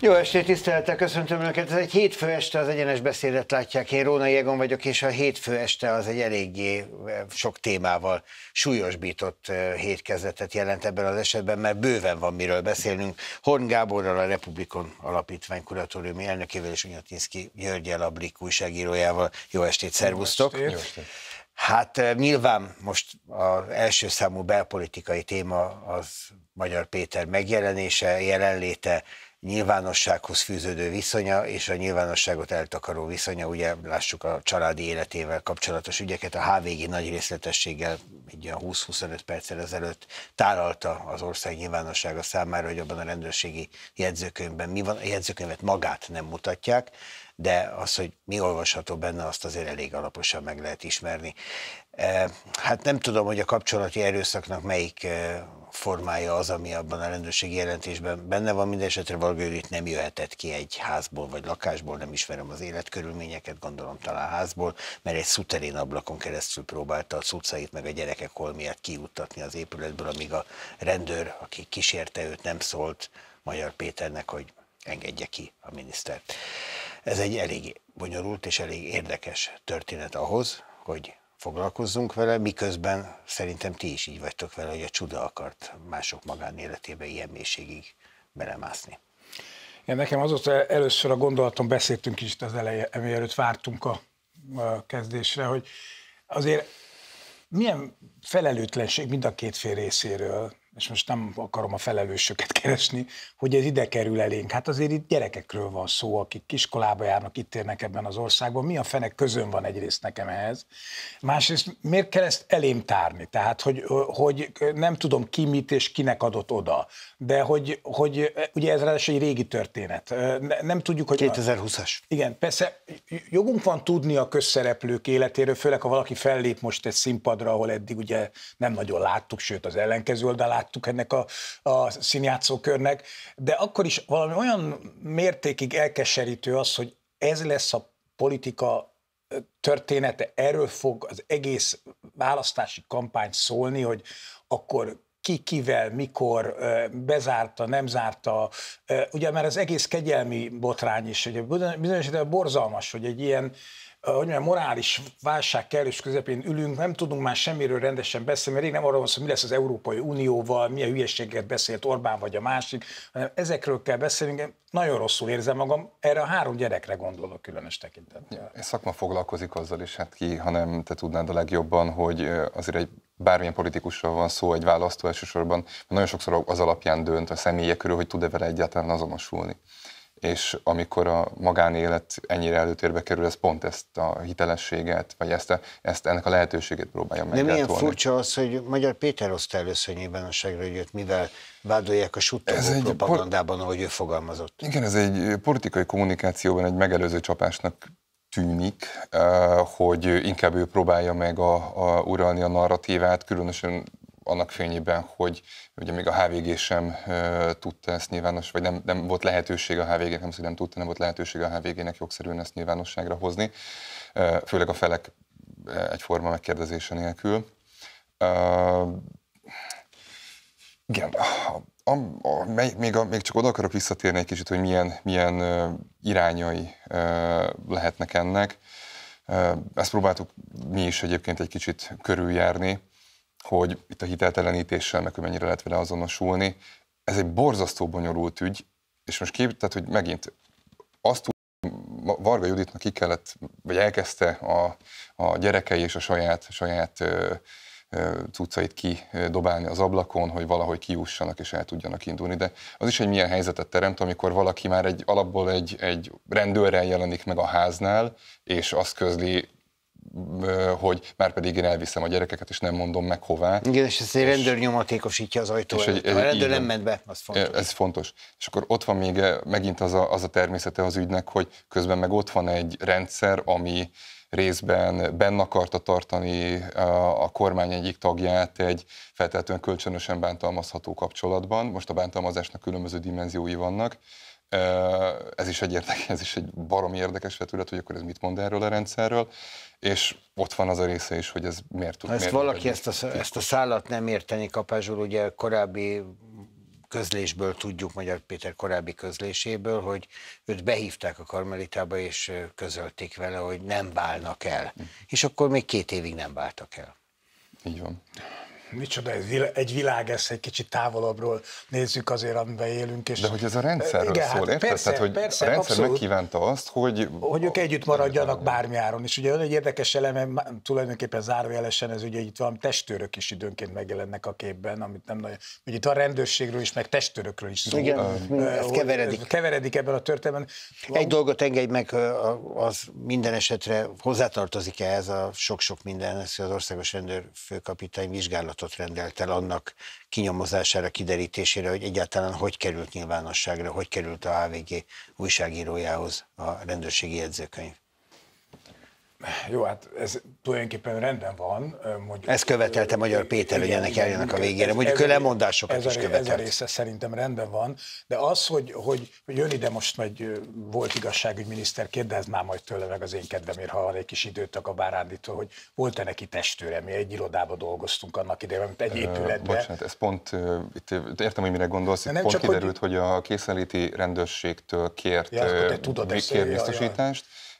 Jó estét, tisztelettel köszöntöm Önöket. Ez egy hétfő este, az egyenes beszédet látják. Én Róna Jégon vagyok, és a hétfő este az egy eléggé e, sok témával súlyosbított e, hétkezetet jelent ebben az esetben, mert bőven van miről beszélnünk. Horn Gáborral, a Republikon Alapítvány kuratóriumi elnökével és Unyatinszki Györgyel, a Blik újságírójával. Jó estét, szervusztok! Jó estét. Jó estét. Hát e, nyilván most az első számú belpolitikai téma az Magyar Péter megjelenése, jelenléte, nyilvánossághoz fűződő viszonya és a nyilvánosságot eltakaró viszonya, ugye lássuk a családi életével kapcsolatos ügyeket, a HVG nagy részletességgel egy olyan 20-25 perccel ezelőtt tálalta az ország nyilvánossága számára, hogy abban a rendőrségi jegyzőkönyvben mi van, a jegyzőkönyvet magát nem mutatják, de az, hogy mi olvasható benne, azt azért elég alaposan meg lehet ismerni. Eh, hát nem tudom, hogy a kapcsolati erőszaknak melyik eh, formája az, ami abban a rendőrségi jelentésben benne van. Mindenesetre Varga Judit nem jöhetett ki egy házból vagy lakásból, nem ismerem az életkörülményeket, gondolom talán házból, mert egy szuterén ablakon keresztül próbálta a szucait meg a gyerekek holmiát kiuttatni az épületből, amíg a rendőr, aki kísérte őt, nem szólt Magyar Péternek, hogy engedje ki a minisztert. Ez egy elég bonyolult és elég érdekes történet ahhoz, hogy foglalkozzunk vele, miközben szerintem ti is így vagytok vele, hogy a csuda akart mások magánéletébe ilyen mélységig belemászni. Ja, nekem azóta először a gondolatom, beszéltünk kicsit az eleje, mielőtt vártunk a, a kezdésre, hogy azért milyen felelőtlenség mind a két fél részéről és most nem akarom a felelősöket keresni, hogy ez ide kerül elénk. Hát azért itt gyerekekről van szó, akik iskolába járnak, itt érnek ebben az országban. Mi a fenek közön van egyrészt nekem ehhez? Másrészt miért kell ezt elém tárni? Tehát, hogy, hogy nem tudom ki mit és kinek adott oda, de hogy, hogy ugye ez ráadásul egy régi történet. Nem tudjuk, hogy... 2020-as. Igen, persze jogunk van tudni a közszereplők életéről, főleg ha valaki fellép most egy színpadra, ahol eddig ugye nem nagyon láttuk, sőt az ellenkező oldalát, láttuk ennek a, a színjátszókörnek, de akkor is valami olyan mértékig elkeserítő az, hogy ez lesz a politika története, erről fog az egész választási kampány szólni, hogy akkor ki kivel, mikor bezárta, nem zárta, ugye mert az egész kegyelmi botrány is, ugye bizonyos borzalmas, hogy egy ilyen hogy mondjam, morális válság kellős közepén ülünk, nem tudunk már semmiről rendesen beszélni, mert rég nem arról van hogy mi lesz az Európai Unióval, milyen hülyeséget beszélt Orbán vagy a másik, hanem ezekről kell beszélni, Én nagyon rosszul érzem magam, erre a három gyerekre gondolok különös tekintet. Ja, szakma foglalkozik azzal, is, hát ki, hanem te tudnád a legjobban, hogy azért egy bármilyen politikusról van szó, egy választó elsősorban, nagyon sokszor az alapján dönt a személye körül, hogy tud-e vele egyáltalán azonosulni. És amikor a magánélet ennyire előtérbe kerül, ez pont ezt a hitelességet, vagy ezt, a, ezt ennek a lehetőségét próbálja meg. De milyen volni. furcsa az, hogy Magyar Péter hozta először nyilvánosságra, hogy őt mivel vádolják a suttogó propagandában, por... ahogy ő fogalmazott. Igen, ez egy politikai kommunikációban egy megelőző csapásnak tűnik, eh, hogy inkább ő próbálja meg a, a uralni a narratívát, különösen annak fényében, hogy ugye még a HVG sem eh, tudta ezt nyilvános, vagy nem, nem volt lehetőség a HVG-nek, nem, nem tudta, nem volt lehetőség a HVG-nek jogszerűen ezt nyilvánosságra hozni, eh, főleg a felek egyforma megkérdezése nélkül. igen, a, a, még, a, még csak oda akarok visszatérni egy kicsit, hogy milyen, milyen irányai lehetnek ennek. Ezt próbáltuk mi is egyébként egy kicsit körüljárni, hogy itt a hiteltelenítéssel, meg hogy mennyire lehet vele azonosulni. Ez egy borzasztó bonyolult ügy, és most kép, tehát, hogy megint azt Varga Juditnak ki kellett, vagy elkezdte a, a gyerekei és a saját, saját cuccait kidobálni az ablakon, hogy valahogy kiussanak és el tudjanak indulni. De az is egy milyen helyzetet teremt, amikor valaki már egy alapból egy, egy rendőrrel jelenik meg a háznál, és azt közli hogy már pedig én elviszem a gyerekeket, és nem mondom meg hová. Igen, és ezt egy rendőr nyomatékosítja az ajtó és Egy, egy, a rendőr nem ment be, az fontos. E, ez fontos. És akkor ott van még e, megint az a, az a természete az ügynek, hogy közben meg ott van egy rendszer, ami részben benne akarta tartani a kormány egyik tagját egy feltétlenül kölcsönösen bántalmazható kapcsolatban. Most a bántalmazásnak különböző dimenziói vannak. Ez is egy érdekes, ez is egy baromi érdekes vetület, hogy akkor ez mit mond erről a rendszerről, és ott van az a része is, hogy ez miért tud. Ha ezt miért valaki ezt a, ezt a szállat nem érteni kapázsul, ugye korábbi közlésből tudjuk, Magyar Péter korábbi közléséből, hogy őt behívták a karmelitába, és közölték vele, hogy nem válnak el. Mm. És akkor még két évig nem váltak el. Így van micsoda, egy világ ez, egy kicsit távolabbról nézzük azért, amiben élünk. És... De hogy ez a rendszerről igen, szól, hát érted? Persze, Tehát, hogy persze, a rendszer abszolút. megkívánta azt, hogy... Hogy ők együtt maradjanak bármiáron. És ugye egy érdekes eleme, tulajdonképpen zárójelesen ez ugye itt van, testőrök is időnként megjelennek a képben, amit nem nagyon... Ugye itt a rendőrségről is, meg testőrökről is szó. Igen, ez keveredik. Keveredik ebben a történetben. Egy dolgot engedj meg, az minden esetre hozzátartozik ehhez a sok-sok mindenhez, az országos rendőr főkapitány vizsgálat vizsgálatot rendelt el annak kinyomozására, kiderítésére, hogy egyáltalán hogy került nyilvánosságra, hogy került a HVG újságírójához a rendőrségi jegyzőkönyv. Jó, hát ez tulajdonképpen rendben van. Mondjuk, ezt követelte Magyar Péter, hogy ennek eljönnek a végére. Mondjuk ez, ez, lemondásokat ez a, is követelt. Ez a része szerintem rendben van, de az, hogy, hogy, hogy jön ide most majd volt igazságügyminiszter, kérdezd már majd tőle meg az én kedvemért, ha van egy kis időt a Báránditól, hogy volt-e neki testőre, mi egy irodába dolgoztunk annak idején, mint egy épületben. Bocsánat, ez pont, itt értem, hogy mire gondolsz, itt nem pont csak, kiderült, hogy... hogy a készenléti rendőrségtől kért ja, tudod, biztosítást, ja, ja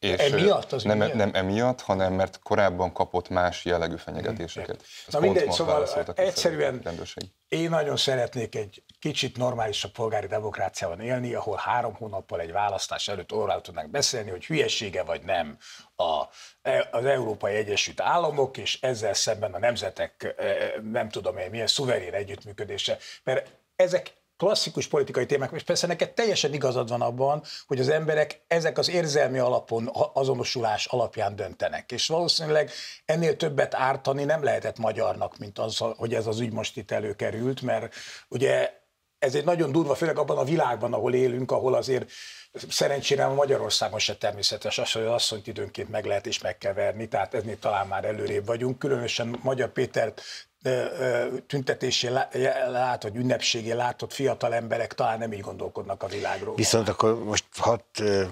és emiatt az nem, nem emiatt, hanem mert korábban kapott más jellegű fenyegetéseket. Na mindegy, szóval egyszerűen rendőrség. én nagyon szeretnék egy kicsit normálisabb polgári demokráciában élni, ahol három hónappal egy választás előtt orrá tudnánk beszélni, hogy hülyesége vagy nem a, e, az Európai Egyesült Államok, és ezzel szemben a nemzetek e, e, nem tudom én milyen szuverén együttműködése, mert ezek klasszikus politikai témák, és persze neked teljesen igazad van abban, hogy az emberek ezek az érzelmi alapon, azonosulás alapján döntenek. És valószínűleg ennél többet ártani nem lehetett magyarnak, mint az, hogy ez az ügy most itt előkerült, mert ugye ez egy nagyon durva, főleg abban a világban, ahol élünk, ahol azért szerencsére a Magyarországon se természetes az, hogy az asszonyt időnként meg lehet és meg kell verni, tehát ezért talán már előrébb vagyunk. Különösen Magyar Péter lát, vagy ünnepségé látott fiatal emberek talán nem így gondolkodnak a világról. Viszont akkor most hadd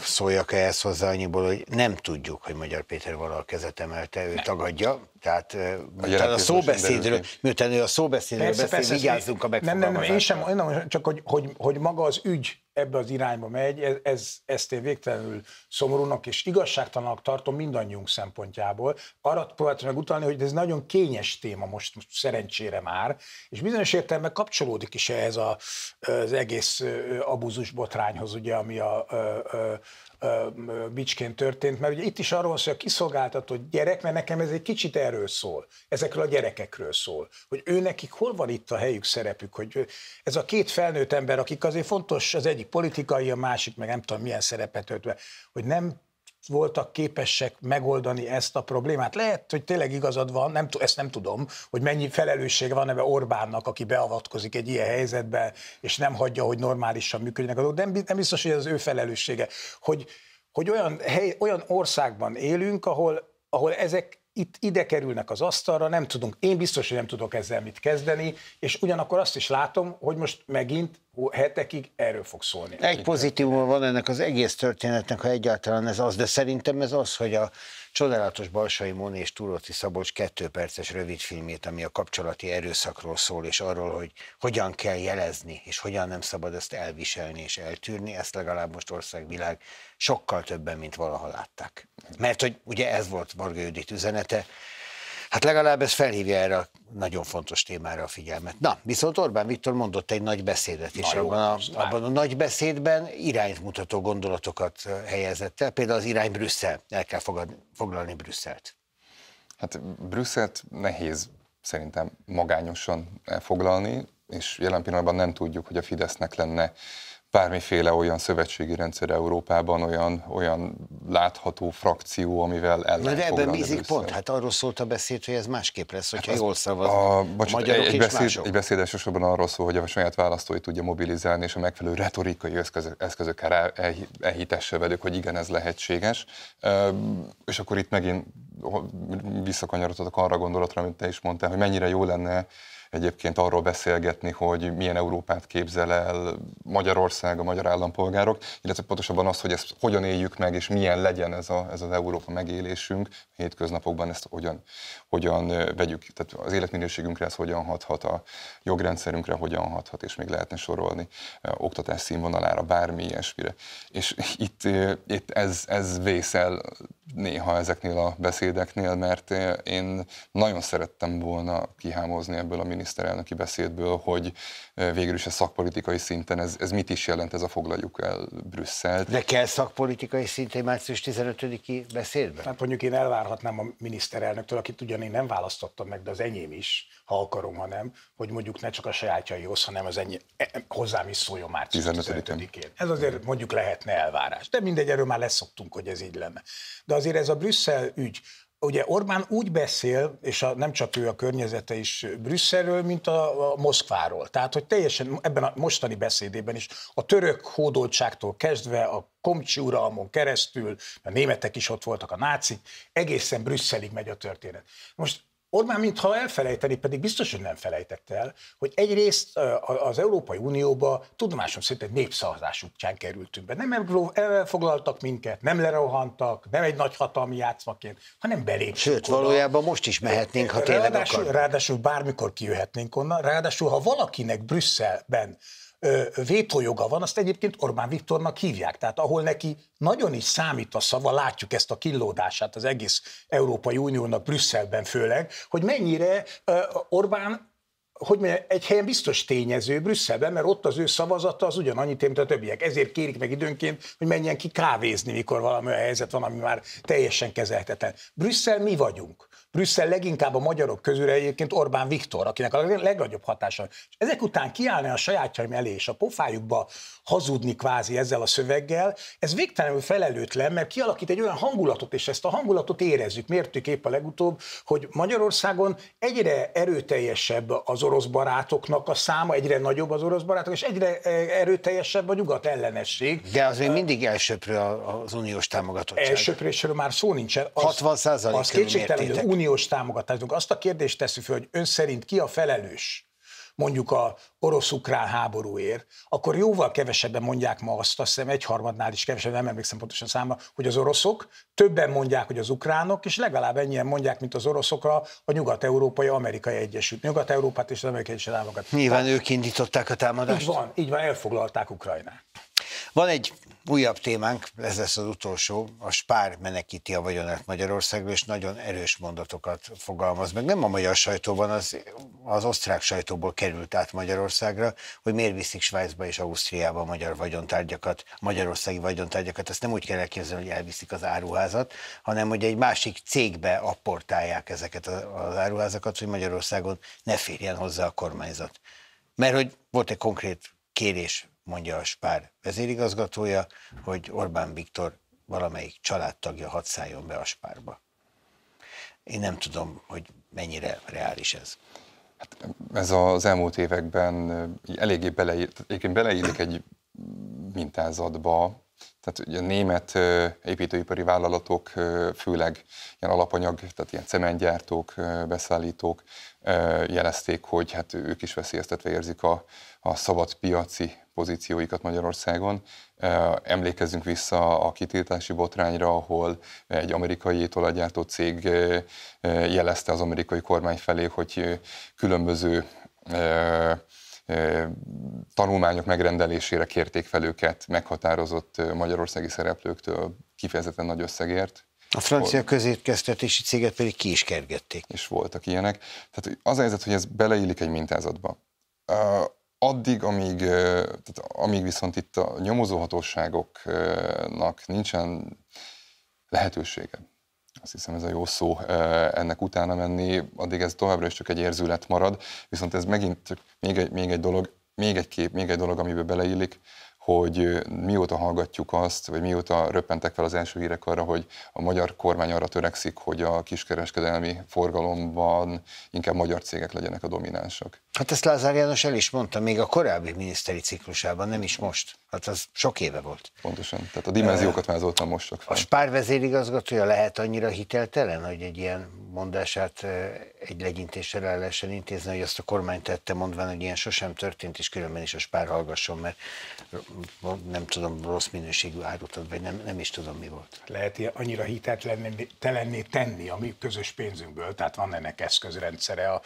szóljak ehhez hozzá annyiból, hogy nem tudjuk, hogy Magyar Péter valahol kezet emelte, ő nem. tagadja, tehát a, a szóbeszédről, miután ő a szóbeszédről persze, beszél, persze, vigyázzunk a megfogalmazásra. Nem, nem, nem, én sem, nem, csak hogy, hogy, hogy maga az ügy ebbe az irányba megy, ez, ez, ezt én végtelenül szomorúnak és igazságtalanak tartom mindannyiunk szempontjából. Arra próbáltam meg utalni, hogy ez nagyon kényes téma most, most szerencsére már, és bizonyos értelemben kapcsolódik is ehhez a, az egész abúzus botrányhoz, ugye, ami a, a, a bicskén történt, mert ugye itt is arról szól, hogy a kiszolgáltatott gyerek, mert nekem ez egy kicsit erről szól, ezekről a gyerekekről szól, hogy ő nekik hol van itt a helyük, szerepük, hogy ez a két felnőtt ember, akik azért fontos az egyik egyik politikai, a másik meg nem tudom milyen szerepet öltve, hogy nem voltak képesek megoldani ezt a problémát. Lehet, hogy tényleg igazad van, nem, ezt nem tudom, hogy mennyi felelősség van ebbe Orbánnak, aki beavatkozik egy ilyen helyzetbe, és nem hagyja, hogy normálisan működjenek a dolgok, de nem biztos, hogy ez az ő felelőssége. Hogy, hogy olyan, hely, olyan országban élünk, ahol, ahol ezek, itt ide kerülnek az asztalra, nem tudunk, én biztos, hogy nem tudok ezzel mit kezdeni, és ugyanakkor azt is látom, hogy most megint hetekig erről fog szólni. Egy pozitívuma van ennek az egész történetnek, ha egyáltalán ez az, de szerintem ez az, hogy a csodálatos Balsai Móni és Túróti Szabolcs kettőperces rövidfilmét, ami a kapcsolati erőszakról szól, és arról, hogy hogyan kell jelezni, és hogyan nem szabad ezt elviselni és eltűrni, ezt legalább most országvilág sokkal többen, mint valaha látták. Mert hogy ugye ez volt Varga Judit üzenete, Hát legalább ez felhívja erre a nagyon fontos témára a figyelmet. Na, viszont Orbán Viktor mondott egy nagy beszédet, is, Na abban, a, abban a nagy beszédben irányt mutató gondolatokat helyezett el, például az irány Brüsszel, el kell fogadni, foglalni Brüsszelt. Hát Brüsszelt nehéz szerintem magányosan elfoglalni, és jelen pillanatban nem tudjuk, hogy a Fidesznek lenne bármiféle olyan szövetségi rendszer Európában, olyan, olyan látható frakció, amivel ellen Na de ebben bízik pont, hát arról szólt a beszéd, hogy ez másképp lesz, hogyha hát az, jól szavaz a, a magyarok egy, egy beszéd, mások. Egy beszéd elsősorban arról szól, hogy a saját választóit tudja mobilizálni, és a megfelelő retorikai eszköz, eszközökkel elhitesse velük, hogy igen, ez lehetséges. És akkor itt megint visszakanyarodhatok arra a gondolatra, amit te is mondtál, hogy mennyire jó lenne egyébként arról beszélgetni, hogy milyen Európát képzel el Magyarország, a magyar állampolgárok, illetve pontosabban az, hogy ezt hogyan éljük meg, és milyen legyen ez, a, ez az Európa megélésünk, hétköznapokban ezt hogyan, hogyan vegyük, tehát az életminőségünkre ez hogyan hathat, a jogrendszerünkre hogyan hathat, és még lehetne sorolni oktatás színvonalára, bármi ilyesmire. És itt, itt ez, ez vészel néha ezeknél a beszédeknél, mert én nagyon szerettem volna kihámozni ebből a miniszterelnöki beszédből, hogy végül is a szakpolitikai szinten ez, ez mit is jelent ez a foglaljuk el Brüsszelt. De kell szakpolitikai szintén március 15-i beszédben? Hát mondjuk én elvárhatnám a miniszterelnöktől, akit ugyan én nem választottam meg, de az enyém is, ha akarom, ha nem, hogy mondjuk ne csak a sajátjaihoz, hanem az enyém, e, e, hozzám is szóljon március 15-én. 15 ez azért mondjuk lehetne elvárás. De mindegy, erről már leszoktunk, hogy ez így lenne. De az azért ez a Brüsszel ügy, ugye Orbán úgy beszél, és a, nem csak ő, a környezete is Brüsszelről, mint a, a Moszkváról. Tehát, hogy teljesen ebben a mostani beszédében is a török hódoltságtól kezdve a komcsi uralmon keresztül, a németek is ott voltak, a nácik, egészen Brüsszelig megy a történet. Most Orbán mintha elfelejteni, pedig biztos, hogy nem felejtett el, hogy egyrészt az Európai Unióba tudomásom szerint egy népszavazás útján kerültünk be. Nem elfoglaltak minket, nem lerohantak, nem egy nagy hatalmi játszmaként, hanem beléptünk. Sőt, oda. valójában most is mehetnénk, ha tényleg ráadásul, ráadásul bármikor kijöhetnénk onnan, ráadásul ha valakinek Brüsszelben vétójoga van, azt egyébként Orbán Viktornak hívják. Tehát ahol neki nagyon is számít a szava, látjuk ezt a kínlódását az egész Európai Uniónak, Brüsszelben főleg, hogy mennyire Orbán hogy mondjam, egy helyen biztos tényező Brüsszelben, mert ott az ő szavazata az ugyanannyit ér, mint a többiek. Ezért kérik meg időnként, hogy menjen ki kávézni, mikor valami olyan helyzet van, ami már teljesen kezelhetetlen. Brüsszel mi vagyunk. Brüsszel leginkább a magyarok közül egyébként Orbán Viktor, akinek a legnagyobb hatása. És ezek után kiállni a sajátjaim elé és a pofájukba hazudni kvázi ezzel a szöveggel, ez végtelenül felelőtlen, mert kialakít egy olyan hangulatot, és ezt a hangulatot érezzük, mértük épp a legutóbb, hogy Magyarországon egyre erőteljesebb az az orosz barátoknak a száma, egyre nagyobb az orosz barátok, és egyre e, erőteljesebb a nyugat ellenesség. De az még mindig elsöprő az uniós támogatottság. Elsöprésről már szó nincsen. Az, 60 százalék Az kétségtelen, hogy az uniós támogatásunk. Azt a kérdést tesszük fel, hogy ön szerint ki a felelős? mondjuk a orosz-ukrán háborúért, akkor jóval kevesebben mondják ma azt, azt hiszem egyharmadnál is kevesebben, nem emlékszem pontosan számra, hogy az oroszok, többen mondják, hogy az ukránok, és legalább ennyien mondják, mint az oroszokra a nyugat-európai amerikai egyesült, nyugat-európát és az amerikai egyesült államokat. Nyilván ők indították a támadást. Így van, így van, elfoglalták Ukrajnát. Van egy Újabb témánk, ez lesz az utolsó, a spár menekíti a vagyonát Magyarországról, és nagyon erős mondatokat fogalmaz meg. Nem a magyar sajtóban, az, az osztrák sajtóból került át Magyarországra, hogy miért viszik Svájcba és Ausztriába a magyar vagyontárgyakat, magyarországi vagyontárgyakat. Ezt nem úgy kell elképzelni, hogy elviszik az áruházat, hanem hogy egy másik cégbe apportálják ezeket az áruházakat, hogy Magyarországon ne férjen hozzá a kormányzat. Mert hogy volt egy konkrét kérés, mondja a Spár vezérigazgatója, hogy Orbán Viktor valamelyik családtagja hadd szálljon be a Spárba. Én nem tudom, hogy mennyire reális ez. Hát ez az elmúlt években eléggé bele, beleillik egy mintázatba, tehát ugye a német építőipari vállalatok, főleg ilyen alapanyag, tehát ilyen cementgyártók, beszállítók jelezték, hogy hát ők is veszélyeztetve érzik a, a szabad piaci pozícióikat Magyarországon. Emlékezzünk vissza a kitiltási botrányra, ahol egy amerikai étolajgyártó cég jelezte az amerikai kormány felé, hogy különböző tanulmányok megrendelésére kérték fel őket meghatározott magyarországi szereplőktől kifejezetten nagy összegért. A francia közétkeztetési céget pedig ki is kergették. És voltak ilyenek. Tehát az a helyzet, hogy ez beleillik egy mintázatba. Addig, amíg, tehát amíg viszont itt a nyomozóhatóságoknak nincsen lehetősége azt hiszem ez a jó szó, ennek utána menni, addig ez továbbra is csak egy érzület marad, viszont ez megint csak még egy, még egy dolog, még egy kép, még egy dolog, amiben beleillik, hogy mióta hallgatjuk azt, vagy mióta röppentek fel az első hírek arra, hogy a magyar kormány arra törekszik, hogy a kiskereskedelmi forgalomban inkább magyar cégek legyenek a dominánsak. Hát ezt Lázár János el is mondta még a korábbi miniszteri ciklusában, nem is most. Hát az sok éve volt. Pontosan, tehát a dimenziókat azóta most csak fel. A Spár vezérigazgatója lehet annyira hiteltelen, hogy egy ilyen mondását egy legyintéssel el lehessen intézni, hogy azt a kormány tette, mondván, hogy ilyen sosem történt, és különben is a Spár hallgasson, mert nem tudom, rossz minőségű árut ad, vagy nem, nem is tudom, mi volt. Lehet ilyen annyira hiteltelenné tenni a mi közös pénzünkből, tehát van ennek eszközrendszere a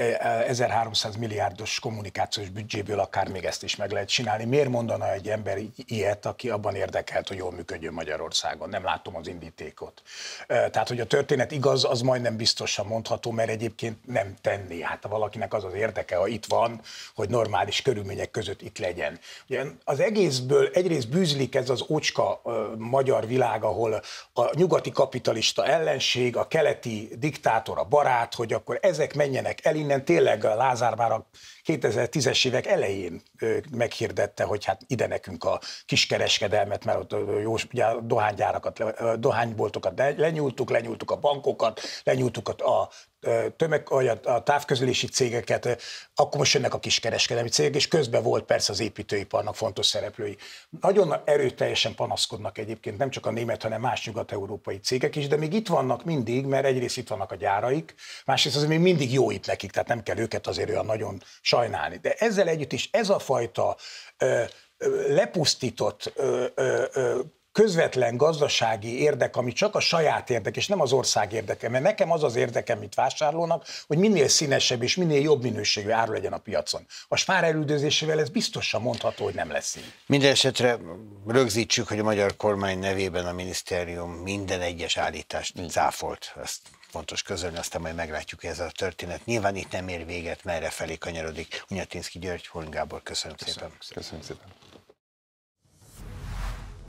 1300 e, e, milliárdos kommunikációs büdzséből akár még ezt is meg lehet csinálni. Miért mondana egy ember ilyet, aki abban érdekelt, hogy jól működjön Magyarországon? Nem látom az indítékot. E, tehát, hogy a történet igaz, az majdnem biztosan mondható, mert egyébként nem tenni. Hát valakinek az az érdeke, ha itt van, hogy normális körülmények között itt legyen. Ugye az egészből egyrészt bűzlik ez az ócska magyar világ, ahol a nyugati kapitalista ellenség, a keleti diktátor, a barát, hogy akkor ezek menjenek el innen tényleg Lázár már a 2010-es évek elején meghirdette, hogy hát ide nekünk a kiskereskedelmet, mert ott jó, ugye a dohánygyárakat, dohányboltokat lenyúltuk, lenyúltuk a bankokat, lenyúltuk a tömeg, a távközlési cégeket, akkor most jönnek a kiskereskedelmi cégek, és közben volt persze az építőiparnak fontos szereplői. Nagyon erőteljesen panaszkodnak egyébként nem csak a német, hanem más nyugat-európai cégek is, de még itt vannak mindig, mert egyrészt itt vannak a gyáraik, másrészt azért még mindig jó itt nekik, tehát nem kell őket azért olyan nagyon sajnálni, sajnálni. De ezzel együtt is ez a fajta ö, ö, lepusztított ö, ö, ö, közvetlen gazdasági érdek, ami csak a saját érdek, és nem az ország érdeke. Mert nekem az az érdekem, mint vásárlónak, hogy minél színesebb és minél jobb minőségű áru legyen a piacon. A spár elüldözésével ez biztosan mondható, hogy nem lesz így. Minden esetre rögzítsük, hogy a magyar kormány nevében a minisztérium minden egyes állítást cáfolt. Ezt fontos közölni, aztán majd meglátjuk ez a történet. Nyilván itt nem ér véget, merre felé kanyarodik. Unyatinszki György, Horn Gábor, köszönöm, köszönöm szépen. Köszönöm szépen.